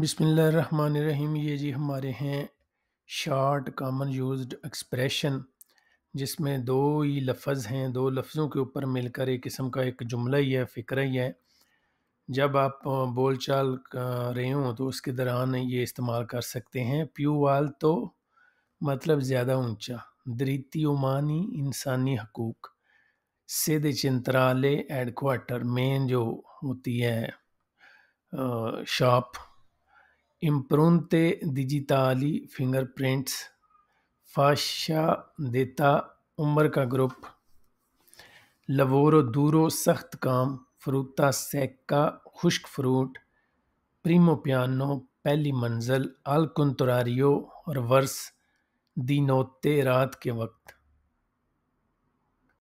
बिसमीम ये जी हमारे हैं शार्ट कामन यूज्ड एक्सप्रेशन जिसमें दो ही लफ्ज़ हैं दो लफ्ज़ों के ऊपर मिलकर एक किस्म का एक जुमला ही है फ़िक्र ही है जब आप बोल चाल रहे हों तो उसके दौरान ये इस्तेमाल कर सकते हैं प्यू वाल तो मतलब ज़्यादा ऊंचा दरीती उमानी इंसानी हकूक सिद चिंतराले एडक्वाटर मेन जो होती है शॉप इम्प्रोनते डिजिटली फिंगरप्रिंट्स फाशा देता उम्र का ग्रुप लवोरो दूरो सख्त काम फ्रूता सेक्का खुश्क फ्रूट प्रीमो पियानो पहली मंजिल अलकुन तुरारियो और वर्स दिनोते रात के वक्त